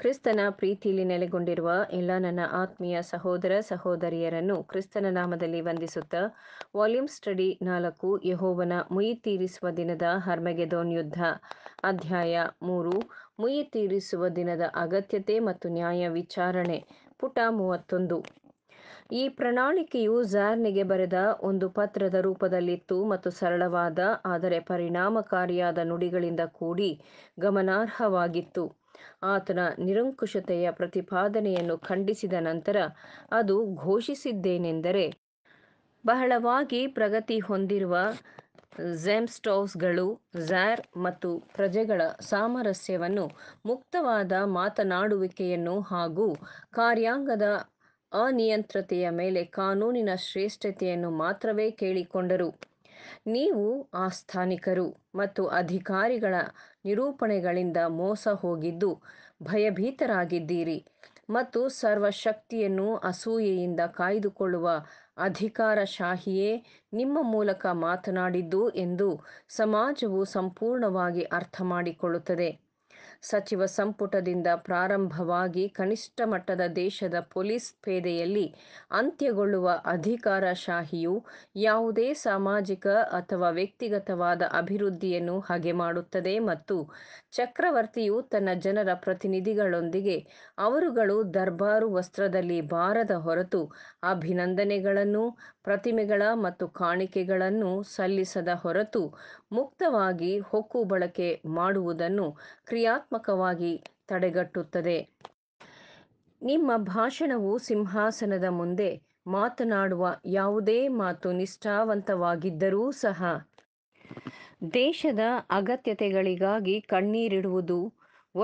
ಕ್ರಿಸ್ತನ ಪ್ರೀತಿಯಲ್ಲಿ ನೆಲೆಗೊಂಡಿರುವ ಎಲ್ಲ ನನ್ನ ಆತ್ಮೀಯ ಸಹೋದರ ಸಹೋದರಿಯರನ್ನು ಕ್ರಿಸ್ತನ ನಾಮದಲ್ಲಿ ವಂದಿಸುತ್ತ ವಾಲ್ಯೂಮ್ ಸ್ಟಡಿ ನಾಲ್ಕು ಯಹೋವನ ಮುಯಿ ತೀರಿಸುವ ದಿನದ ಹರ್ಮಗೆದೋನ್ ಯುದ್ಧ ಅಧ್ಯಾಯ ಮೂರು ಮುಯಿ ತೀರಿಸುವ ದಿನದ ಅಗತ್ಯತೆ ಮತ್ತು ನ್ಯಾಯ ವಿಚಾರಣೆ ಪುಟ ಮೂವತ್ತೊಂದು ಈ ಪ್ರಣಾಳಿಕೆಯು ಜಾರ್ನಿಗೆ ಬರೆದ ಒಂದು ಪತ್ರದ ರೂಪದಲ್ಲಿತ್ತು ಮತ್ತು ಸರಳವಾದ ಆದರೆ ಪರಿಣಾಮಕಾರಿಯಾದ ನುಡಿಗಳಿಂದ ಕೂಡಿ ಗಮನಾರ್ಹವಾಗಿತ್ತು ಆತನ ನಿರಂಕುಶತೆಯ ಪ್ರತಿಪಾದನೆಯನ್ನು ಖಂಡಿಸಿದ ನಂತರ ಅದು ಘೋಷಿಸಿದ್ದೇನೆಂದರೆ ಬಹಳವಾಗಿ ಪ್ರಗತಿ ಹೊಂದಿರುವ ಝೆಮ್ಸ್ಟೌಸ್ಗಳು ಝಾರ್ ಮತ್ತು ಪ್ರಜೆಗಳ ಸಾಮರಸ್ಯವನ್ನು ಮುಕ್ತವಾದ ಮಾತನಾಡುವಿಕೆಯನ್ನು ಹಾಗೂ ಕಾರ್ಯಾಂಗದ ಅನಿಯಂತ್ರತೆಯ ಮೇಲೆ ಕಾನೂನಿನ ಶ್ರೇಷ್ಠತೆಯನ್ನು ಮಾತ್ರವೇ ಕೇಳಿಕೊಂಡರು ನೀವು ಆಸ್ಥಾನಿಕರು ಮತ್ತು ಅಧಿಕಾರಿಗಳ ನಿರೂಪಣೆಗಳಿಂದ ಮೋಸ ಹೋಗಿದ್ದು ಭಯಭೀತರಾಗಿದ್ದೀರಿ ಮತ್ತು ಸರ್ವಶಕ್ತಿಯನ್ನು ಅಸೂಯೆಯಿಂದ ಕಾಯ್ದುಕೊಳ್ಳುವ ಅಧಿಕಾರಶಾಹಿಯೇ ನಿಮ್ಮ ಮೂಲಕ ಮಾತನಾಡಿದ್ದು ಎಂದು ಸಮಾಜವು ಸಂಪೂರ್ಣವಾಗಿ ಅರ್ಥ ಮಾಡಿಕೊಳ್ಳುತ್ತದೆ ಸಚಿವ ಸಂಪುಟದಿಂದ ಪ್ರಾರಂಭವಾಗಿ ಕನಿಷ್ಠ ಮಟ್ಟದ ದೇಶದ ಪೊಲೀಸ್ ಪೇದೆಯಲ್ಲಿ ಅಂತ್ಯಗೊಳ್ಳುವ ಅಧಿಕಾರಶಾಹಿಯು ಯಾವುದೇ ಸಾಮಾಜಿಕ ಅಥವಾ ವ್ಯಕ್ತಿಗತವಾದ ಅಭಿವೃದ್ಧಿಯನ್ನು ಹಾಗೆ ಮಾಡುತ್ತದೆ ಮತ್ತು ಚಕ್ರವರ್ತಿಯು ತನ್ನ ಜನರ ಪ್ರತಿನಿಧಿಗಳೊಂದಿಗೆ ಅವರುಗಳು ದರ್ಬಾರು ವಸ್ತ್ರದಲ್ಲಿ ಬಾರದ ಹೊರತು ಅಭಿನಂದನೆಗಳನ್ನು ಪ್ರತಿಮೆಗಳ ಮತ್ತು ಕಾಣಿಕೆಗಳನ್ನು ಸಲ್ಲಿಸದ ಹೊರತು ಮುಕ್ತವಾಗಿ ಹೊಕ್ಕು ಬಳಕೆ ಮಾಡುವುದನ್ನು ಕ್ರಿಯಾತ್ಮಕವಾಗಿ ತಡೆಗಟ್ಟುತ್ತದೆ ನಿಮ್ಮ ಭಾಷಣವು ಸಿಂಹಾಸನದ ಮುಂದೆ ಮಾತನಾಡುವ ಯಾವುದೇ ಮಾತು ನಿಷ್ಠಾವಂತವಾಗಿದ್ದರೂ ಸಹ ದೇಶದ ಅಗತ್ಯತೆಗಳಿಗಾಗಿ ಕಣ್ಣೀರಿಡುವುದು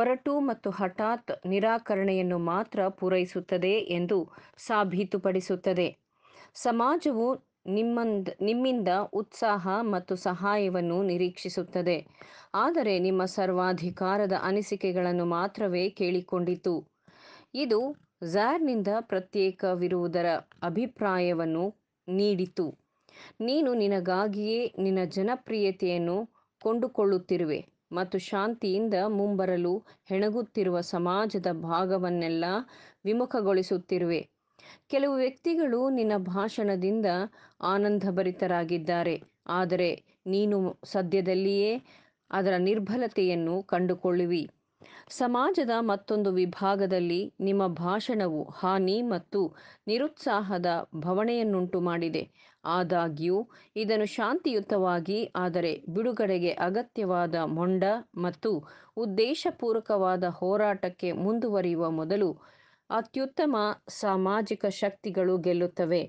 ಒರಟು ಮತ್ತು ಹಠಾತ್ ನಿರಾಕರಣೆಯನ್ನು ಮಾತ್ರ ಪೂರೈಸುತ್ತದೆ ಎಂದು ಸಾಬೀತುಪಡಿಸುತ್ತದೆ ಸಮಾಜವು ನಿಮ್ಮಂದ ನಿಮ್ಮಿಂದ ಉತ್ಸಾಹ ಮತ್ತು ಸಹಾಯವನ್ನು ನಿರೀಕ್ಷಿಸುತ್ತದೆ ಆದರೆ ನಿಮ್ಮ ಸರ್ವಾಧಿಕಾರದ ಅನಿಸಿಕೆಗಳನ್ನು ಮಾತ್ರವೇ ಕೇಳಿಕೊಂಡಿತು ಇದು ಝಾರ್ನಿಂದ ಪ್ರತ್ಯೇಕವಿರುವುದರ ಅಭಿಪ್ರಾಯವನ್ನು ನೀಡಿತು ನೀನು ನಿನಗಾಗಿಯೇ ನಿನ್ನ ಜನಪ್ರಿಯತೆಯನ್ನು ಕೊಂಡುಕೊಳ್ಳುತ್ತಿರುವೆ ಮತ್ತು ಶಾಂತಿಯಿಂದ ಮುಂಬರಲು ಹೆಣಗುತ್ತಿರುವ ಸಮಾಜದ ಭಾಗವನ್ನೆಲ್ಲ ವಿಮುಖಗೊಳಿಸುತ್ತಿರುವೆ ಕೆಲವು ವ್ಯಕ್ತಿಗಳು ನಿನ್ನ ಭಾಷಣದಿಂದ ಆನಂದಭರಿತರಾಗಿದ್ದಾರೆ ಆದರೆ ನೀನು ಸದ್ಯದಲ್ಲಿಯೇ ಅದರ ನಿರ್ಬಲತೆಯನ್ನು ಕಂಡುಕೊಳ್ಳುವಿ ಸಮಾಜದ ಮತ್ತೊಂದು ವಿಭಾಗದಲ್ಲಿ ನಿಮ್ಮ ಭಾಷಣವು ಹಾನಿ ಮತ್ತು ನಿರುತ್ಸಾಹದ ಭವಣೆಯನ್ನುಂಟು ಮಾಡಿದೆ ಆದಾಗ್ಯೂ ಇದನ್ನು ಶಾಂತಿಯುತವಾಗಿ ಆದರೆ ಬಿಡುಗಡೆಗೆ ಅಗತ್ಯವಾದ ಮೊಂಡ ಮತ್ತು ಉದ್ದೇಶಪೂರ್ವಕವಾದ ಹೋರಾಟಕ್ಕೆ ಮುಂದುವರಿಯುವ ಮೊದಲು ಅತ್ಯುತ್ತಮ ಸಾಮಾಜಿಕ ಶಕ್ತಿಗಳು ಗೆಲ್ಲುತ್ತವೆ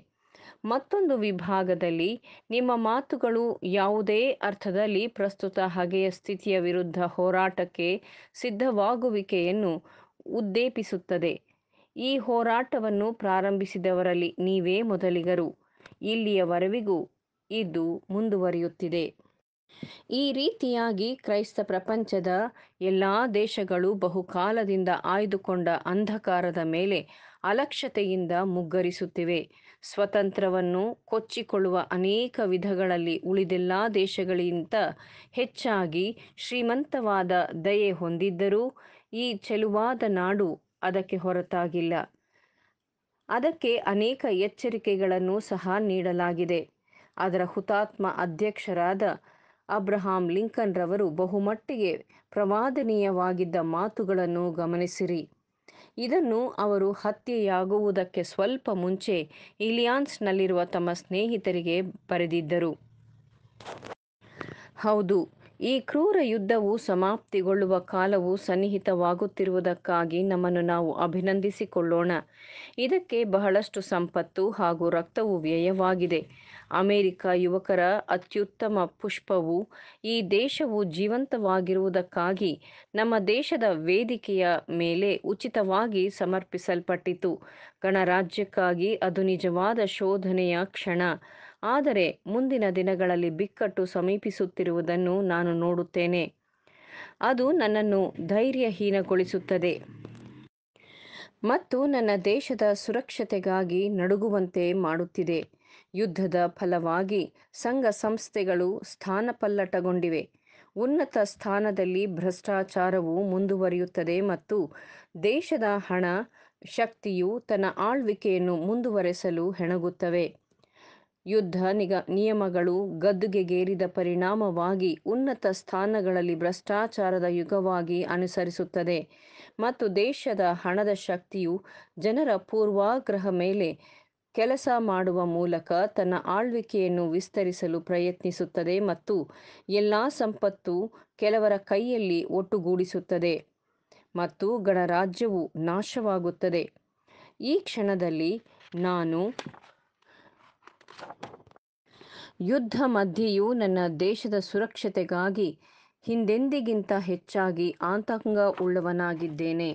ಮತ್ತೊಂದು ವಿಭಾಗದಲ್ಲಿ ನಿಮ್ಮ ಮಾತುಗಳು ಯಾವುದೇ ಅರ್ಥದಲ್ಲಿ ಪ್ರಸ್ತುತ ಹಗೆಯ ಸ್ಥಿತಿಯ ವಿರುದ್ಧ ಹೋರಾಟಕ್ಕೆ ಸಿದ್ಧವಾಗುವಿಕೆಯನ್ನು ಉದ್ದೇಪಿಸುತ್ತದೆ ಈ ಹೋರಾಟವನ್ನು ಪ್ರಾರಂಭಿಸಿದವರಲ್ಲಿ ನೀವೇ ಮೊದಲಿಗರು ಇಲ್ಲಿಯವರೆವಿಗೂ ಇದು ಮುಂದುವರಿಯುತ್ತಿದೆ ಈ ರೀತಿಯಾಗಿ ಕ್ರೈಸ್ತ ಪ್ರಪಂಚದ ಎಲ್ಲಾ ದೇಶಗಳು ಬಹುಕಾಲದಿಂದ ಆಯ್ದುಕೊಂಡ ಅಂಧಕಾರದ ಮೇಲೆ ಅಲಕ್ಷತೆಯಿಂದ ಮುಗ್ಗರಿಸುತ್ತಿವೆ ಸ್ವತಂತ್ರವನ್ನು ಕೊಚ್ಚಿಕೊಳ್ಳುವ ಅನೇಕ ವಿಧಗಳಲ್ಲಿ ಉಳಿದೆಲ್ಲ ದೇಶಗಳಿಗಿಂತ ಹೆಚ್ಚಾಗಿ ಶ್ರೀಮಂತವಾದ ದಯೆ ಹೊಂದಿದ್ದರೂ ಈ ಚೆಲುವಾದ ನಾಡು ಅದಕ್ಕೆ ಹೊರತಾಗಿಲ್ಲ ಅದಕ್ಕೆ ಅನೇಕ ಎಚ್ಚರಿಕೆಗಳನ್ನು ಸಹ ನೀಡಲಾಗಿದೆ ಅದರ ಹುತಾತ್ಮ ಅಧ್ಯಕ್ಷರಾದ ಅಬ್ರಹಾಂ ಲಿಂಕನ್ ರವರು ಬಹುಮಟ್ಟಿಗೆ ಪ್ರವಾದನೀಯವಾಗಿದ್ದ ಮಾತುಗಳನ್ನು ಗಮನಿಸಿರಿ ಇದನ್ನು ಅವರು ಹತ್ಯೆಯಾಗುವುದಕ್ಕೆ ಸ್ವಲ್ಪ ಮುಂಚೆ ಇಲಿಯಾನ್ಸ್ನಲ್ಲಿರುವ ತಮ್ಮ ಸ್ನೇಹಿತರಿಗೆ ಬರೆದಿದ್ದರು ಹೌದು ಈ ಕ್ರೂರ ಯುದ್ಧವು ಸಮಾಪ್ತಿಗೊಳ್ಳುವ ಕಾಲವು ಸನ್ನಿಹಿತವಾಗುತ್ತಿರುವುದಕ್ಕಾಗಿ ನಮ್ಮನ್ನು ನಾವು ಅಭಿನಂದಿಸಿಕೊಳ್ಳೋಣ ಇದಕ್ಕೆ ಬಹಳಷ್ಟು ಸಂಪತ್ತು ಹಾಗೂ ರಕ್ತವು ವ್ಯಯವಾಗಿದೆ ಅಮೆರಿಕ ಯುವಕರ ಅತ್ಯುತ್ತಮ ಪುಷ್ಪವು ಈ ದೇಶವು ಜೀವಂತವಾಗಿರುವುದಕ್ಕಾಗಿ ನಮ್ಮ ದೇಶದ ವೇದಿಕೆಯ ಮೇಲೆ ಉಚಿತವಾಗಿ ಸಮರ್ಪಿಸಲ್ಪಟ್ಟಿತು ಗಣರಾಜ್ಯಕ್ಕಾಗಿ ಅದು ನಿಜವಾದ ಶೋಧನೆಯ ಕ್ಷಣ ಆದರೆ ಮುಂದಿನ ದಿನಗಳಲ್ಲಿ ಬಿಕ್ಕಟ್ಟು ಸಮೀಪಿಸುತ್ತಿರುವುದನ್ನು ನಾನು ನೋಡುತ್ತೇನೆ ಅದು ನನ್ನನ್ನು ಧೈರ್ಯಹೀನಗೊಳಿಸುತ್ತದೆ ಮತ್ತು ನನ್ನ ದೇಶದ ಸುರಕ್ಷತೆಗಾಗಿ ನಡುಗುವಂತೆ ಮಾಡುತ್ತಿದೆ ಯುದ್ಧದ ಫಲವಾಗಿ ಸಂಘ ಸಂಸ್ಥೆಗಳು ಸ್ಥಾನಪಲ್ಲಟಗೊಂಡಿವೆ ಉನ್ನತ ಸ್ಥಾನದಲ್ಲಿ ಭ್ರಷ್ಟಾಚಾರವು ಮುಂದುವರಿಯುತ್ತದೆ ಮತ್ತು ದೇಶದ ಹಣ ಶಕ್ತಿಯು ತನ್ನ ಆಳ್ವಿಕೆಯನ್ನು ಮುಂದುವರೆಸಲು ಹೆಣಗುತ್ತವೆ ಯುದ್ಧ ನಿಗ ನಿಯಮಗಳು ಗದ್ದುಗೆಗೇರಿದ ಪರಿಣಾಮವಾಗಿ ಉನ್ನತ ಸ್ಥಾನಗಳಲ್ಲಿ ಭ್ರಷ್ಟಾಚಾರದ ಯುಗವಾಗಿ ಅನುಸರಿಸುತ್ತದೆ ಮತ್ತು ದೇಶದ ಹಣದ ಶಕ್ತಿಯು ಜನರ ಪೂರ್ವಾಗ್ರಹ ಮೇಲೆ ಕೆಲಸ ಮಾಡುವ ಮೂಲಕ ತನ್ನ ಆಳ್ವಿಕೆಯನ್ನು ವಿಸ್ತರಿಸಲು ಪ್ರಯತ್ನಿಸುತ್ತದೆ ಮತ್ತು ಎಲ್ಲ ಸಂಪತ್ತು ಕೆಲವರ ಕೈಯಲ್ಲಿ ಒಟ್ಟುಗೂಡಿಸುತ್ತದೆ ಮತ್ತು ಗಣರಾಜ್ಯವು ನಾಶವಾಗುತ್ತದೆ ಈ ಕ್ಷಣದಲ್ಲಿ ನಾನು ಯುದ್ಧ ಮಧ್ಯೆಯೂ ನನ್ನ ದೇಶದ ಸುರಕ್ಷತೆಗಾಗಿ ಹಿಂದೆಂದಿಗಿಂತ ಹೆಚ್ಚಾಗಿ ಆತಂಕ ಉಳ್ಳವನಾಗಿದ್ದೇನೆ